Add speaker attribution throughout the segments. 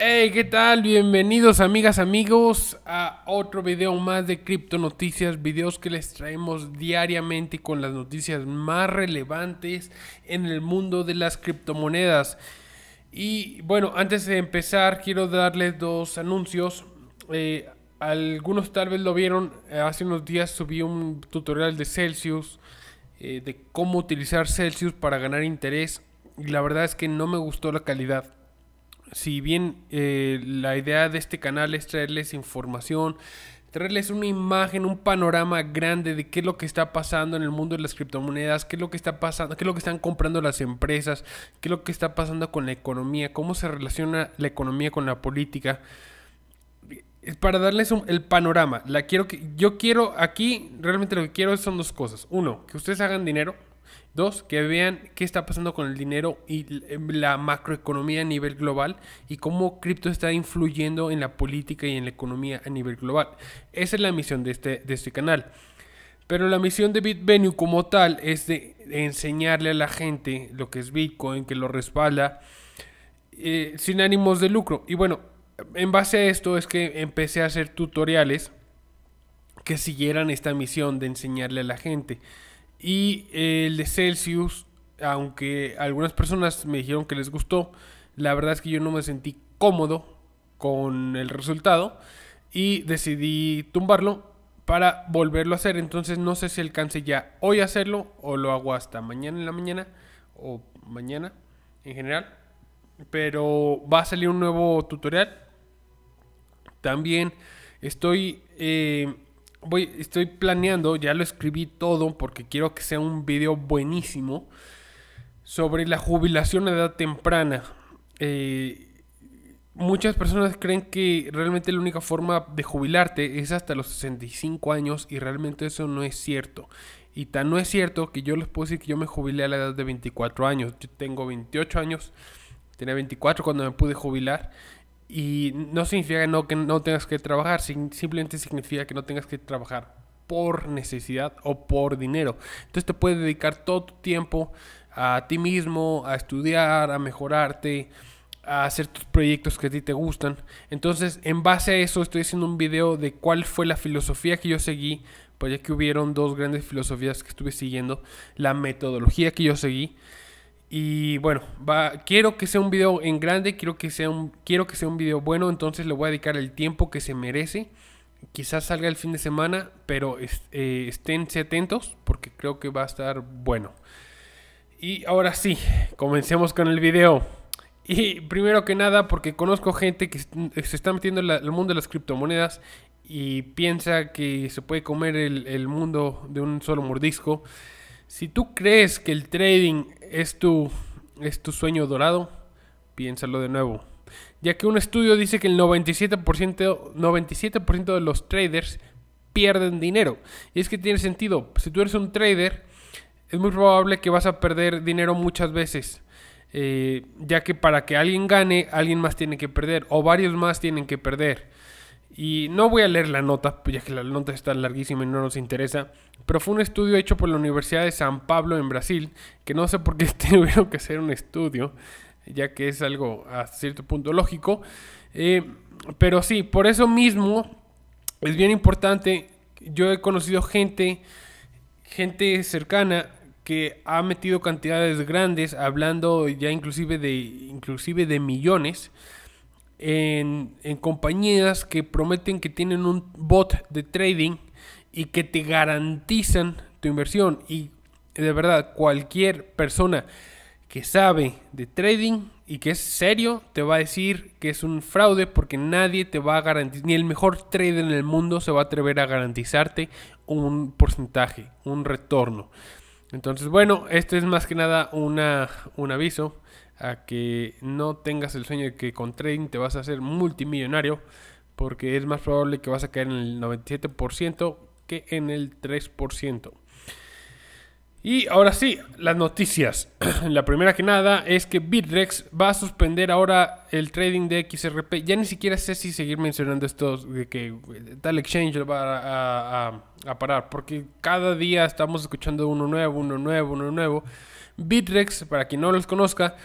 Speaker 1: Hey, ¿qué tal? Bienvenidos amigas, amigos a otro video más de Cripto Noticias, videos que les traemos diariamente con las noticias más relevantes en el mundo de las criptomonedas. Y bueno, antes de empezar quiero darles dos anuncios. Eh, algunos tal vez lo vieron, hace unos días subí un tutorial de Celsius, eh, de cómo utilizar Celsius para ganar interés. Y la verdad es que no me gustó la calidad si bien eh, la idea de este canal es traerles información, traerles una imagen, un panorama grande de qué es lo que está pasando en el mundo de las criptomonedas, qué es lo que está pasando, qué es lo que están comprando las empresas, qué es lo que está pasando con la economía, cómo se relaciona la economía con la política. Para darles el panorama, la quiero que, yo quiero aquí, realmente lo que quiero son dos cosas. Uno, que ustedes hagan dinero, Dos, que vean qué está pasando con el dinero y eh, la macroeconomía a nivel global y cómo cripto está influyendo en la política y en la economía a nivel global. Esa es la misión de este, de este canal. Pero la misión de BitVenue como tal es de enseñarle a la gente lo que es Bitcoin, que lo respalda, eh, sin ánimos de lucro. Y bueno, en base a esto es que empecé a hacer tutoriales que siguieran esta misión de enseñarle a la gente. Y eh, el de Celsius, aunque algunas personas me dijeron que les gustó, la verdad es que yo no me sentí cómodo con el resultado y decidí tumbarlo para volverlo a hacer. Entonces no sé si alcance ya hoy a hacerlo o lo hago hasta mañana en la mañana o mañana en general. Pero va a salir un nuevo tutorial. También estoy eh, voy, estoy planeando, ya lo escribí todo porque quiero que sea un video buenísimo sobre la jubilación a edad temprana. Eh, muchas personas creen que realmente la única forma de jubilarte es hasta los 65 años y realmente eso no es cierto. Y tan no es cierto que yo les puedo decir que yo me jubilé a la edad de 24 años. Yo tengo 28 años, tenía 24 cuando me pude jubilar y no significa no, que no tengas que trabajar, simplemente significa que no tengas que trabajar por necesidad o por dinero. Entonces te puedes dedicar todo tu tiempo a ti mismo, a estudiar, a mejorarte, a hacer tus proyectos que a ti te gustan. Entonces, en base a eso estoy haciendo un video de cuál fue la filosofía que yo seguí, pues ya que hubieron dos grandes filosofías que estuve siguiendo, la metodología que yo seguí y bueno, va, quiero que sea un video en grande, quiero que, sea un, quiero que sea un video bueno, entonces le voy a dedicar el tiempo que se merece. Quizás salga el fin de semana, pero estén eh, esténse atentos porque creo que va a estar bueno. Y ahora sí, comencemos con el video. Y primero que nada, porque conozco gente que se está metiendo en el mundo de las criptomonedas y piensa que se puede comer el, el mundo de un solo mordisco. Si tú crees que el trading es tu, es tu sueño dorado, piénsalo de nuevo. Ya que un estudio dice que el 97%, 97 de los traders pierden dinero. Y es que tiene sentido. Si tú eres un trader, es muy probable que vas a perder dinero muchas veces. Eh, ya que para que alguien gane, alguien más tiene que perder. O varios más tienen que perder. Y no voy a leer la nota, ya que la nota está larguísima y no nos interesa, pero fue un estudio hecho por la Universidad de San Pablo en Brasil, que no sé por qué tuvieron que hacer un estudio, ya que es algo a cierto punto lógico. Eh, pero sí, por eso mismo es bien importante, yo he conocido gente, gente cercana que ha metido cantidades grandes, hablando ya inclusive de, inclusive de millones en, compañías que prometen que tienen un bot de trading y que te garantizan tu inversión. Y de verdad, cualquier persona que sabe de trading y que es serio te va a decir que es un fraude porque nadie te va a garantizar, ni el mejor trader en el mundo se va a atrever a garantizarte un porcentaje, un retorno. Entonces, bueno, esto es más que nada una, un aviso a que no tengas el sueño de que con trading te vas a hacer multimillonario, porque es más probable que vas a caer en el 97% que en el 3%. Y ahora sí, las noticias. La primera que nada es que Bitrex va a suspender ahora el trading de XRP. Ya ni siquiera sé si seguir mencionando esto de que eh, tal exchange lo va a, a, parar, porque cada día estamos escuchando uno nuevo, uno nuevo, uno nuevo. Bitrex, para quien no los conozca,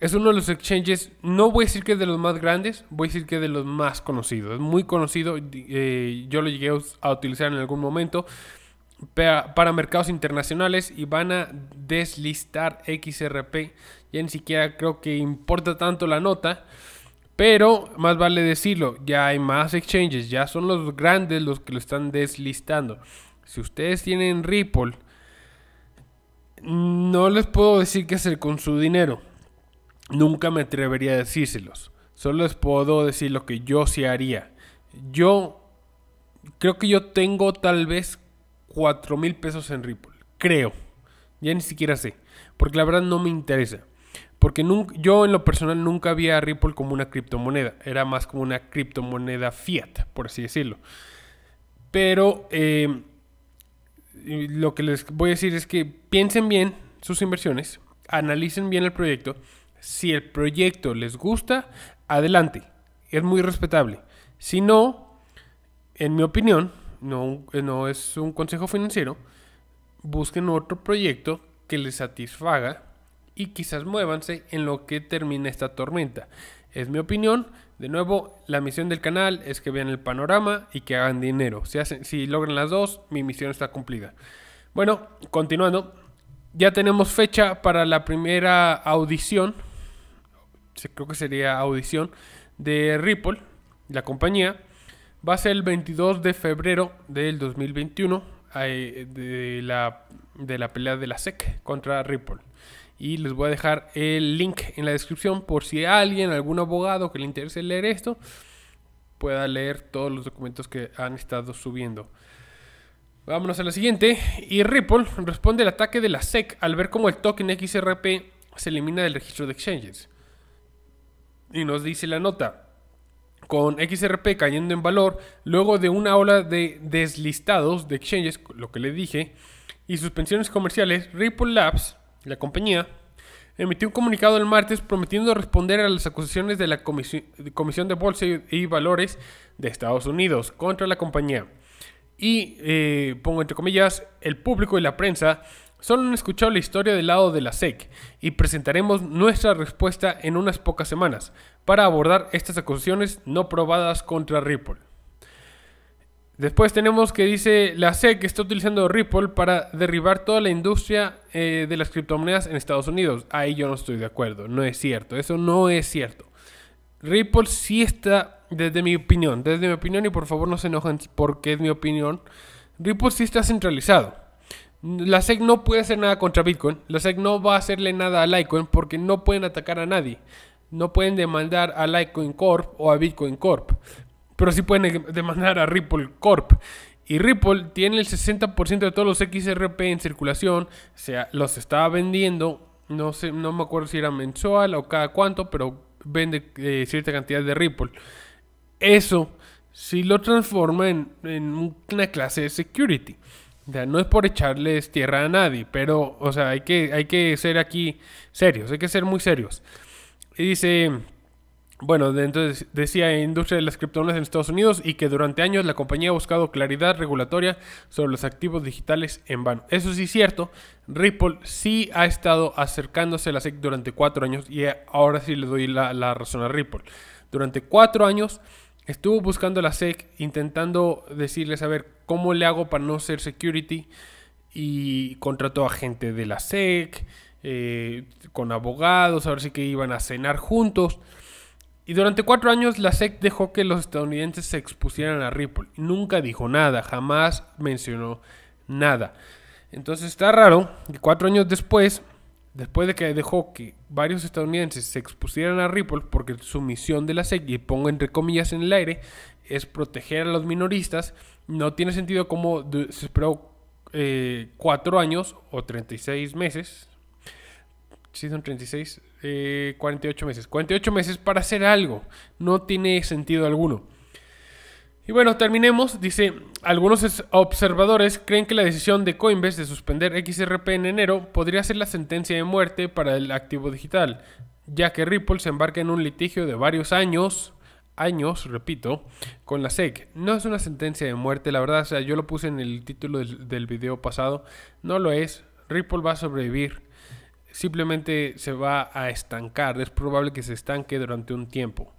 Speaker 1: es uno de los exchanges, no voy a decir que es de los más grandes, voy a decir que es de los más conocidos. Es muy conocido, eh, yo lo llegué a utilizar en algún momento para, para mercados internacionales y van a deslistar XRP. Ya ni siquiera creo que importa tanto la nota. Pero más vale decirlo, ya hay más exchanges, ya son los grandes los que lo están deslistando. Si ustedes tienen Ripple, no les puedo decir qué hacer con su dinero nunca me atrevería a decírselos. Solo les puedo decir lo que yo sí haría. Yo creo que yo tengo tal vez 4 mil pesos en Ripple. Creo. Ya ni siquiera sé. Porque la verdad no me interesa. Porque yo en lo personal nunca vi a Ripple como una criptomoneda. Era más como una criptomoneda fiat, por así decirlo. Pero em, lo que les voy a decir es que piensen bien sus inversiones, analicen bien el proyecto si el proyecto les gusta, adelante. Es muy respetable. Si no, en mi opinión, no, no es un consejo financiero, busquen otro proyecto que les satisfaga y quizás muévanse en lo que termina esta tormenta. Es mi opinión. De nuevo, la misión del canal es que vean el panorama y que hagan dinero. Si, hacen, si logran las dos, mi misión está cumplida. Bueno, continuando. Ya tenemos fecha para la primera audición creo que sería audición, de Ripple, la compañía, va a ser el 22 de febrero del 2021 de la, de la pelea de la SEC contra Ripple. Y les voy a dejar el link en la descripción por si alguien, algún abogado que le interese leer esto, pueda leer todos los documentos que han estado subiendo. Vámonos a la siguiente. Y Ripple responde al ataque de la SEC al ver cómo el token XRP se elimina del registro de exchanges. Y nos dice la nota, con XRP cayendo en valor, luego de una ola de deslistados de exchanges, lo que le dije, y suspensiones comerciales, Ripple Labs, la compañía, emitió un comunicado el martes prometiendo responder a las acusaciones de la Comisión de Bolsa y Valores de Estados Unidos contra la compañía. Y eh, pongo entre comillas, el público y la prensa Solo han escuchado la historia del lado de la SEC y presentaremos nuestra respuesta en unas pocas semanas para abordar estas acusaciones no probadas contra Ripple. Después tenemos que dice la SEC está utilizando Ripple para derribar toda la industria eh, de las criptomonedas en Estados Unidos. Ahí yo no estoy de acuerdo, no es cierto, eso no es cierto. Ripple sí está, desde mi opinión, desde mi opinión y por favor no se enojen porque es mi opinión, Ripple sí está centralizado. La SEC no puede hacer nada contra Bitcoin. La SEC no va a hacerle nada a Litecoin porque no pueden atacar a nadie. No pueden demandar a Litecoin Corp o a Bitcoin Corp. Pero sí pueden demandar a Ripple Corp. Y Ripple tiene el 60% de todos los XRP en circulación. O sea, los estaba vendiendo. No, sé, no me acuerdo si era mensual o cada cuánto, pero vende eh, cierta cantidad de Ripple. Eso si lo transforma en, en una clase de security no es por echarles tierra a nadie, pero, o sea, hay que, hay que ser aquí serios, hay que ser muy serios. Y dice, bueno, entonces decía industria de las criptomonedas en Estados Unidos y que durante años la compañía ha buscado claridad regulatoria sobre los activos digitales en vano. Eso sí es cierto, Ripple sí ha estado acercándose a la SEC durante cuatro años y ahora sí le doy la, razón a Ripple. Durante cuatro años estuvo buscando la SEC intentando decirles, a ver, ¿Cómo le hago para no ser security? Y contrató a gente de la SEC, eh, con abogados, a ver si que iban a cenar juntos. Y durante cuatro años la SEC dejó que los estadounidenses se expusieran a Ripple. Nunca dijo nada, jamás mencionó nada. Entonces está raro que cuatro años después, después de que dejó que varios estadounidenses se expusieran a Ripple, porque su misión de la SEC, y pongo entre comillas en el aire, es proteger a los minoristas, no tiene sentido como se esperó eh, 4 años o 36 meses. Si son 36, 48 eh, meses. 48 meses para hacer algo. No tiene sentido alguno. Y bueno, terminemos. Dice, algunos observadores creen que la decisión de Coinbase de suspender XRP en enero podría ser la sentencia de muerte para el activo digital, ya que Ripple se embarca en un litigio de varios años años, repito, con la SEC. No es una sentencia de muerte, la verdad, o sea, yo lo puse en el título del, video pasado, no lo es, Ripple va a sobrevivir, simplemente se va a estancar, es probable que se estanque durante un tiempo.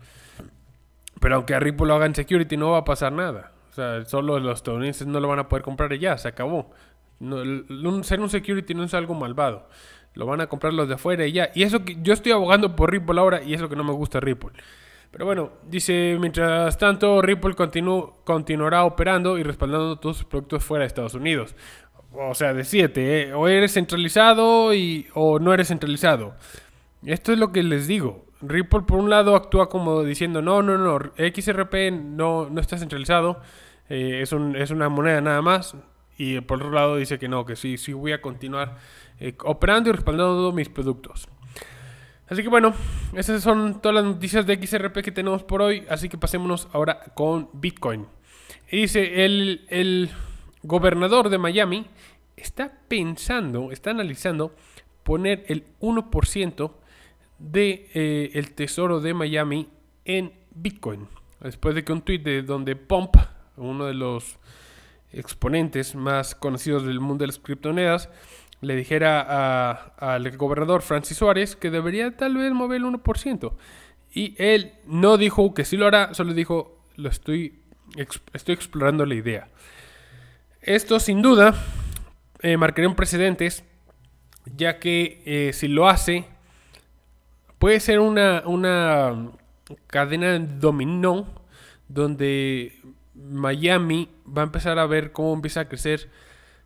Speaker 1: Pero aunque a Ripple lo hagan security, no va a pasar nada. O sea, solo los estadounidenses no lo van a poder comprar y ya, se acabó. ser un security no es algo malvado. Lo van a comprar los de afuera y ya. Y eso que yo estoy abogando por Ripple ahora y eso que no me gusta Ripple. Pero bueno, dice, mientras tanto, Ripple continuará operando y respaldando todos sus productos fuera de Estados Unidos. O sea, de siete ¿eh? o eres centralizado y, o no eres centralizado. Esto es lo que les digo. Ripple por un lado actúa como diciendo, no, no, no, XRP no, no está centralizado, eh, es, una moneda nada más. Y por otro lado dice que no, que sí, sí voy a continuar eh, operando y respaldando todos mis productos. Así que bueno, esas son todas las noticias de XRP que tenemos por hoy. Así que pasémonos ahora con Bitcoin. Y dice, el, gobernador de Miami está pensando, está analizando poner el 1% del de, eh, tesoro de Miami en Bitcoin. Después de que un tuit de donde Pomp, uno de los exponentes más conocidos del mundo de las criptomonedas, le dijera al gobernador Francis Suárez que debería tal vez mover el 1%. Y él no dijo que sí lo hará, solo dijo, lo estoy, estoy explorando la idea. Esto sin duda eh, marcaría un precedente ya que eh, si lo hace, puede ser una, una cadena dominó donde Miami va a empezar a ver cómo empieza a crecer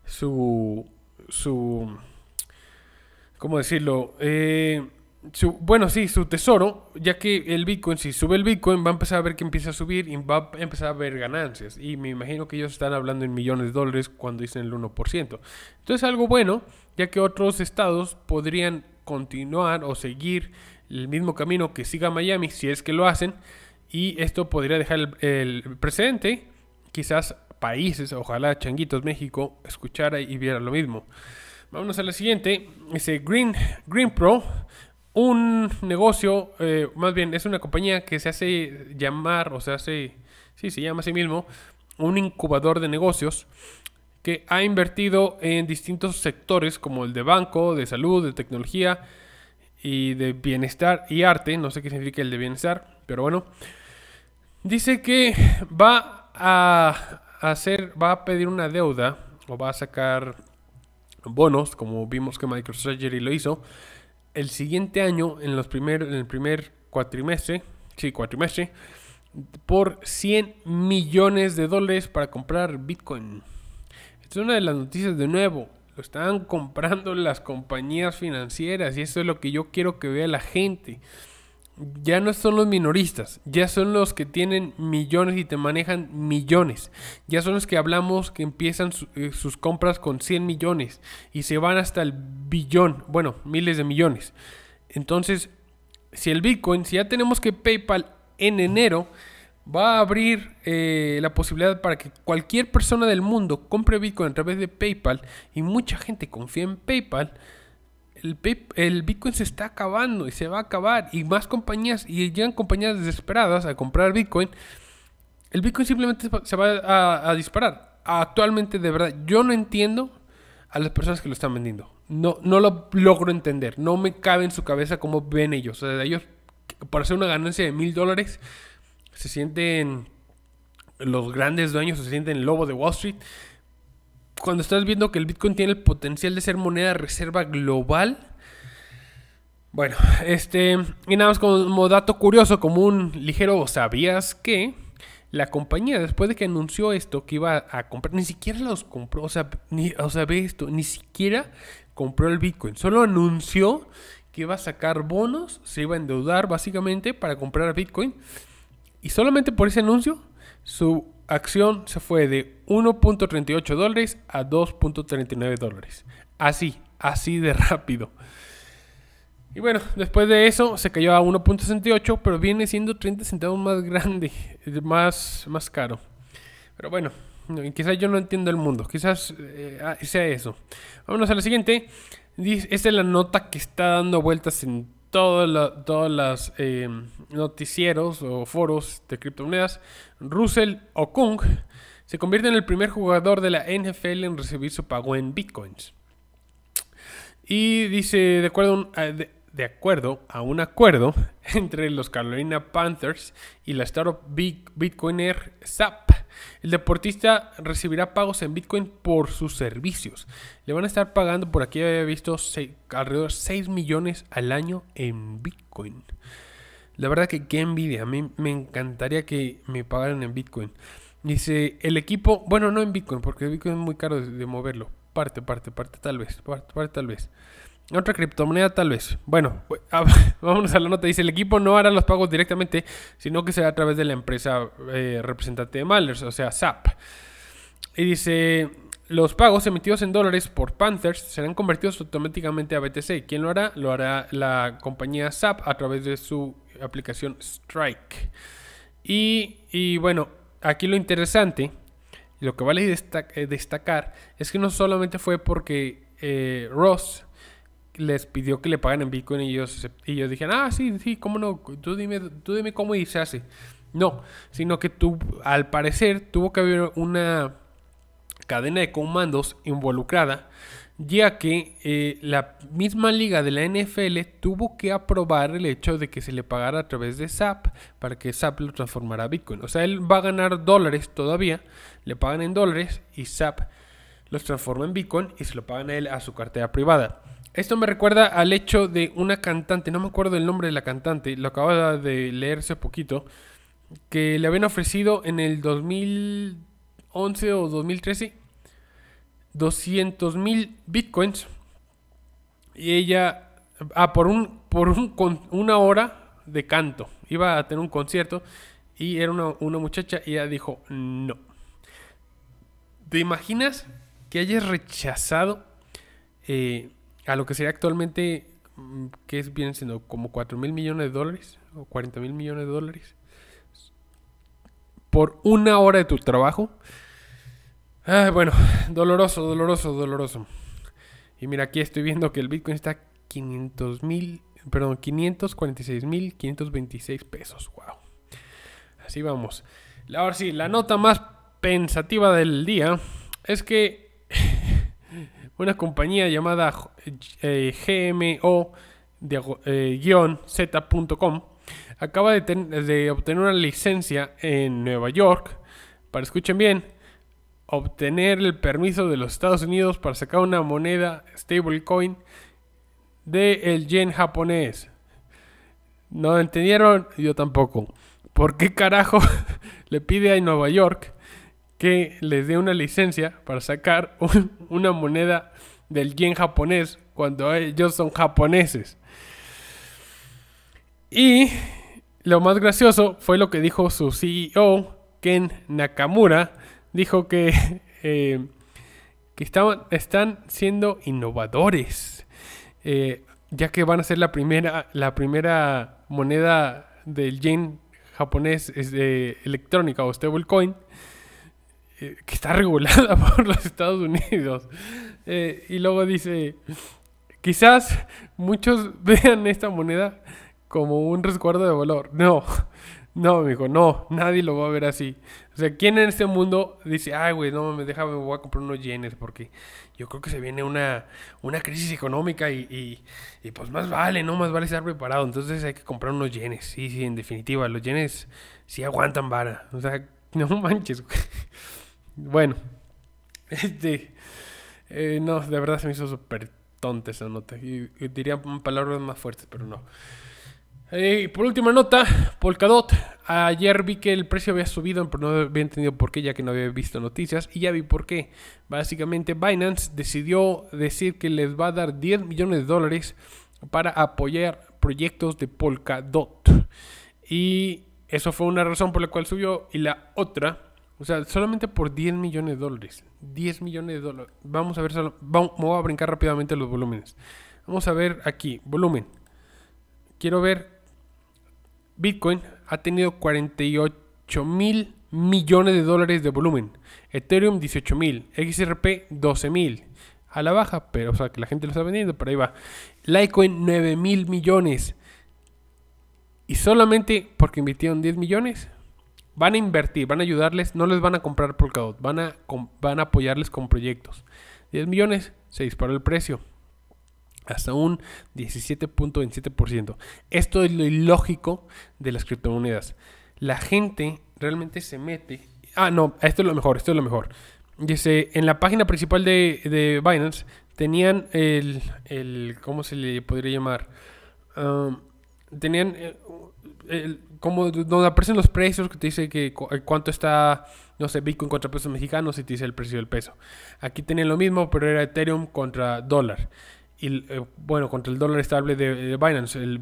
Speaker 1: su su ¿cómo decirlo? Eh, su, bueno, sí, su tesoro, ya que el Bitcoin, si sube el Bitcoin, va a empezar a ver que empieza a subir y va a empezar a ver ganancias. Y me imagino que ellos están hablando en millones de dólares cuando dicen el 1%. Entonces, algo bueno, ya que otros estados podrían continuar o seguir el mismo camino que siga Miami, si es que lo hacen. Y esto podría dejar el, el precedente, quizás países, ojalá Changuitos México escuchara y viera lo mismo. Vámonos a la siguiente. Dice Green, Green Pro, un negocio, eh, más bien es una compañía que se hace llamar, o se hace. sí, se llama a sí mismo, un incubador de negocios que ha invertido en distintos sectores como el de banco, de salud, de tecnología y de bienestar y arte. No sé qué significa el de bienestar, pero bueno. Dice que va a hacer, va a pedir una deuda o va a sacar bonos, como vimos que MicroStrategy lo hizo, el siguiente año, en, los en el primer cuatrimestre, sí, cuatrimestre, por 100 millones de dólares para comprar Bitcoin. Esta es una de las noticias de nuevo. Lo están comprando las compañías financieras y eso es lo que yo quiero que vea la gente. Ya no son los minoristas, ya son los que tienen millones y te manejan millones. Ya son los que hablamos que empiezan eh, sus compras con 100 millones y se van hasta el billón, bueno, miles de millones. Entonces, si el Bitcoin, si ya tenemos que PayPal en enero va a abrir eh, la posibilidad para que cualquier persona del mundo compre Bitcoin a través de PayPal y mucha gente confía en PayPal, el, el Bitcoin se está acabando y se va a acabar y más compañías y llegan compañías desesperadas a comprar Bitcoin, el Bitcoin simplemente se va a, disparar. Actualmente, de verdad, yo no entiendo a las personas que lo están vendiendo. No, no lo logro entender. No me cabe en su cabeza cómo ven ellos. O sea, ellos, por hacer una ganancia de mil dólares, se sienten los grandes dueños, se sienten el lobo de Wall Street cuando estás viendo que el Bitcoin tiene el potencial de ser moneda reserva global. Bueno, este, y nada más como dato curioso, como un ligero sabías que la compañía, después de que anunció esto, que iba a comprar, ni siquiera los compró, o sea, ni, o sea, ve esto, ni siquiera compró el Bitcoin, solo anunció que iba a sacar bonos, se iba a endeudar básicamente para comprar Bitcoin, y solamente por ese anuncio, su acción se fue de 1.38 dólares a 2.39 dólares. Así, así de rápido. Y bueno, después de eso se cayó a 1.68, pero viene siendo 30 centavos más grande, más, más caro. Pero bueno, quizás yo no entiendo el mundo, quizás eh, ah, sea eso. Vámonos a la siguiente. Esta es la nota que está dando vueltas en todos los eh, noticieros o foros de criptomonedas, Russell Okung se convierte en el primer jugador de la NFL en recibir su pago en bitcoins. Y dice, de acuerdo, a, de, acuerdo a un acuerdo entre los Carolina Panthers y la startup Bitcoiner SAP, el deportista recibirá pagos en Bitcoin por sus servicios. Le van a estar pagando, por aquí había visto, alrededor de 6 millones al año en Bitcoin. La verdad que qué envidia. A mí me encantaría que me pagaran en Bitcoin. Dice, el equipo, bueno, no en Bitcoin, porque Bitcoin es muy caro de, moverlo. Parte, parte, parte, tal vez, parte, parte, tal vez. Otra criptomoneda tal vez. Bueno, ah, vamos a la nota. Dice, el equipo no hará los pagos directamente, sino que será a través de la empresa eh, representante de Malers, o sea, SAP. Y dice, los pagos emitidos en dólares por Panthers serán convertidos automáticamente a BTC. ¿Quién lo hará? Lo hará la compañía SAP a través de su aplicación Strike. Y, bueno, aquí lo interesante, lo que vale eh, destacar, es que no solamente fue porque eh, Ross les pidió que le paguen en Bitcoin y ellos, y dijeron, ah, sí, sí, cómo no, tú dime, tú dime cómo y se hace. No, sino que tú, al parecer tuvo que haber una cadena de comandos involucrada, ya que eh, la misma liga de la NFL tuvo que aprobar el hecho de que se le pagara a través de SAP para que SAP lo transformara en Bitcoin. O sea, él va a ganar dólares todavía, le pagan en dólares y SAP los transforma en Bitcoin y se lo pagan a él a su cartera privada. Esto me recuerda al hecho de una cantante, no me acuerdo el nombre de la cantante, lo acababa de leer hace poquito, que le habían ofrecido en el 2011 o 2013 200 mil bitcoins y ella, ah, por, un, por una hora de canto, iba a tener un concierto y era una, una muchacha y ella dijo, no. ¿Te imaginas que hayas rechazado? Eh, a lo que sería actualmente, mm, que es, bien siendo como 4 mil millones de dólares o 40 mil millones de dólares por una hora de tu trabajo. bueno, doloroso, doloroso, doloroso. Y mira, aquí estoy viendo que el Bitcoin está 500 mil, perdón, 546 mil 526 pesos. Wow. Así vamos. Ahora sí, la nota más pensativa del día es que una compañía llamada eh, GMO-Z.com eh, acaba de, de, obtener una licencia en Nueva York para, escuchen bien, obtener el permiso de los Estados Unidos para sacar una moneda stablecoin del yen japonés. ¿No entendieron? Yo tampoco. ¿Por qué carajo le pide a Nueva York que les dé una licencia para sacar una moneda del yen japonés cuando ellos son japoneses. Y lo más gracioso fue lo que dijo su CEO, Ken Nakamura. Dijo que, eh, que están siendo innovadores, eh, ya que van a ser la primera, la primera moneda del yen japonés electrónica o stablecoin. Eh, que está regulada por los Estados Unidos. Eh, y luego dice, quizás muchos vean esta moneda como un resguardo de valor. No, no, amigo, no, nadie lo va a ver así. O sea, ¿quién en este mundo dice, ay, güey, no me déjame, voy a comprar unos yenes? Porque yo creo que se viene una, una crisis económica y, y, pues más vale, ¿no? Más vale estar preparado. Entonces hay que comprar unos yenes. Sí, sí, en definitiva, los yenes sí aguantan vara. O sea, no manches, güey. Bueno, este, eh, no, de verdad se me hizo súper tonta esa nota. diría palabras más fuertes, pero no. Eh, por última nota, Polkadot. Ayer vi que el precio había subido, pero no había entendido por qué, ya que no había visto noticias. Y ya vi por qué. Básicamente, Binance decidió decir que les va a dar 10 millones de dólares para apoyar proyectos de Polkadot. Y eso fue una razón por la cual subió. Y la otra o sea, solamente por 10 millones de dólares. 10 millones de dólares. Vamos a ver, vamos, voy a brincar rápidamente los volúmenes. Vamos a ver aquí, volumen. Quiero ver, Bitcoin ha tenido 48 mil millones de dólares de volumen. Ethereum 18 mil, XRP 12 mil. A la baja, pero o sea que la gente lo está vendiendo, pero ahí va. Litecoin 9 mil millones. Y solamente porque invirtieron 10 millones, Van a invertir, van a ayudarles, no les van a comprar Polkadot, van a, van a apoyarles con proyectos. 10 millones, se disparó el precio hasta un 17.27%. Esto es lo ilógico de las criptomonedas. La gente realmente se mete. Ah, no, esto es lo mejor, esto es lo mejor. Dice, en la página principal de, Binance tenían el, ¿cómo se le podría llamar? Um, tenían eh, como donde aparecen los precios que te dice que eh, cuánto está, no sé, Bitcoin contra pesos mexicanos y te dice el precio del peso. Aquí tenían lo mismo, pero era Ethereum contra dólar. Y eh, bueno, contra el dólar estable de, Binance, el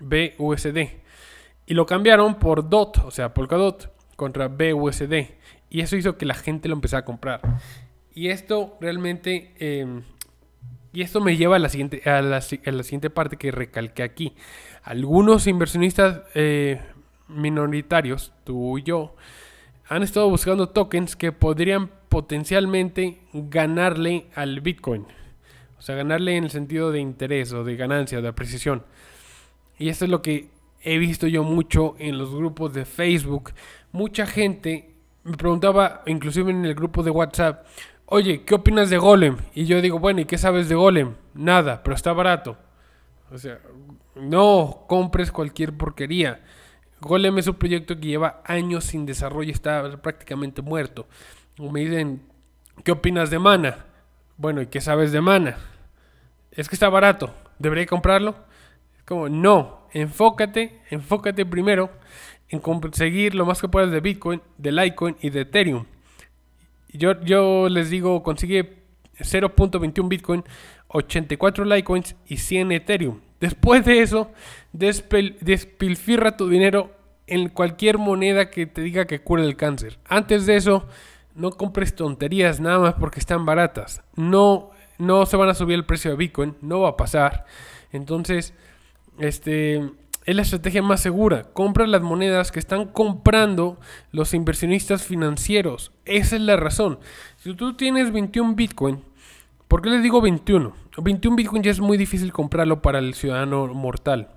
Speaker 1: BUSD. Y lo cambiaron por DOT, o sea, Polkadot contra BUSD. Y eso hizo que la gente lo empezara a comprar. Y esto realmente em, y esto me lleva a la siguiente, la, siguiente parte que recalqué aquí. Algunos inversionistas eh, minoritarios, tú y yo, han estado buscando tokens que podrían potencialmente ganarle al Bitcoin. O sea, ganarle en el sentido de interés o de ganancia de apreciación. Y esto es lo que he visto yo mucho en los grupos de Facebook. Mucha gente me preguntaba, inclusive en el grupo de WhatsApp, oye, ¿qué opinas de Golem? Y yo digo, bueno, ¿y qué sabes de Golem? Nada, pero está barato. O sea, no compres cualquier porquería. Golem es un proyecto que lleva años sin desarrollo, está prácticamente muerto. Me dicen, ¿qué opinas de Mana? Bueno, ¿y qué sabes de Mana? Es que está barato, ¿debería comprarlo? Como, no, enfócate, enfócate primero en conseguir lo más que puedas de Bitcoin, de Litecoin y de Ethereum. Yo, les digo, consigue 0.21 Bitcoin, 84 Litecoins y 100 Ethereum. Después de eso, despilfirra tu dinero en cualquier moneda que te diga que cure el cáncer. Antes de eso, no compres tonterías nada más porque están baratas. No, no se van a subir el precio de Bitcoin, no va a pasar. Entonces, este es la estrategia más segura. Compra las monedas que están comprando los inversionistas financieros. Esa es la razón. Si tú tienes 21 Bitcoin, ¿por qué les digo 21? 21 Bitcoin ya es muy difícil comprarlo para el ciudadano mortal.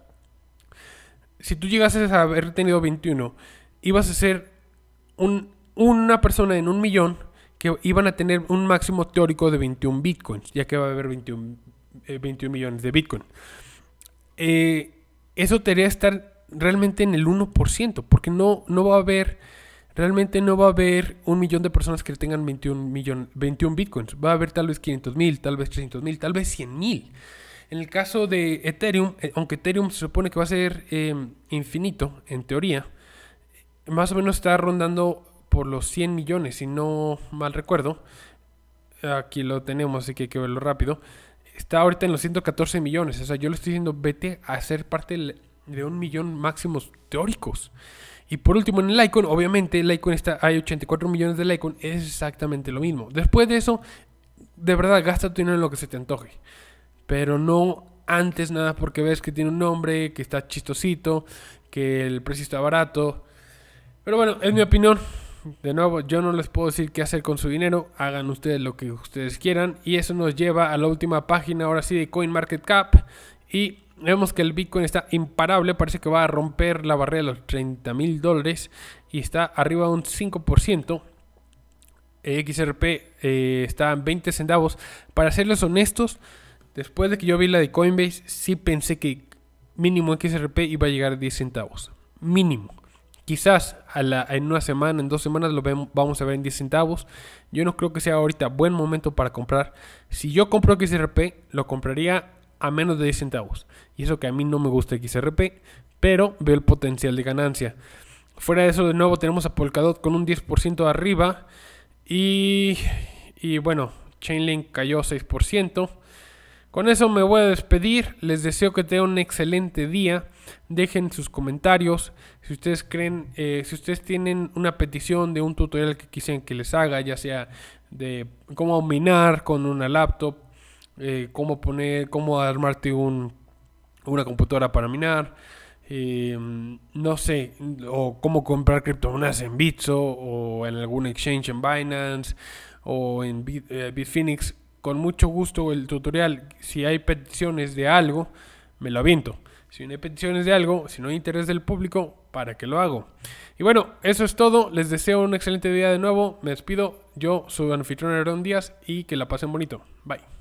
Speaker 1: Si tú llegases a haber tenido 21, ibas a ser una persona en un millón que iban a tener un máximo teórico de 21 bitcoins, ya que va a haber 21, 21 eh, millones de bitcoin. Eh, eso debería estar realmente en el 1%, porque no, no va a haber, realmente no va a haber un millón de personas que tengan 21, millón, 21 bitcoins. Va a haber tal vez 500 mil, tal vez 300 mil, tal vez 100 mil. En el caso de Ethereum, eh, aunque Ethereum se supone que va a ser em, infinito, en teoría, más o menos está rondando por los 100 millones, si no mal recuerdo. Aquí lo tenemos, así que hay que verlo rápido está ahorita en los 114 millones. O sea, yo le estoy diciendo, vete a ser parte de un millón máximos teóricos. Y por último, en el Icon, obviamente, el Icon está, hay 84 millones de Icon, es exactamente lo mismo. Después de eso, de verdad, gasta tu dinero en lo que se te antoje. Pero no antes nada porque ves que tiene un nombre, que está chistosito, que el precio está barato. Pero bueno, es mi opinión de nuevo, yo no les puedo decir qué hacer con su dinero, hagan ustedes lo que ustedes quieran. Y eso nos lleva a la última página ahora sí de CoinMarketCap. Y vemos que el Bitcoin está imparable, parece que va a romper la barrera de los 30 mil dólares y está arriba de un 5%. XRP eh, está en 20 centavos. Para serles honestos, después de que yo vi la de Coinbase, sí pensé que mínimo XRP iba a llegar a 10 centavos. Mínimo. Quizás en una semana, en dos semanas lo vamos a ver en 10 centavos. Yo no creo que sea ahorita buen momento para comprar. Si yo compro XRP, lo compraría a menos de 10 centavos. Y eso que a mí no me gusta XRP, pero veo el potencial de ganancia. Fuera de eso, de nuevo tenemos a Polkadot con un 10% arriba. Y, y bueno, Chainlink cayó 6%. Con eso me voy a despedir, les deseo que tengan un excelente día, dejen sus comentarios, si ustedes creen, eh, si ustedes tienen una petición de un tutorial que quisieran que les haga, ya sea de cómo minar con una laptop, eh, cómo poner, cómo armarte una computadora para minar, em, no sé, o cómo comprar criptomonedas en Bitso o en algún exchange en Binance o en Bit, eh, Bitfinex, con mucho gusto el tutorial. Si hay peticiones de algo, me lo aviento. Si no hay peticiones de algo, si no hay interés del público, ¿para qué lo hago? Y bueno, eso es todo. Les deseo un excelente día de nuevo. Me despido. Yo soy anfitrión Aaron Díaz y que la pasen bonito. Bye.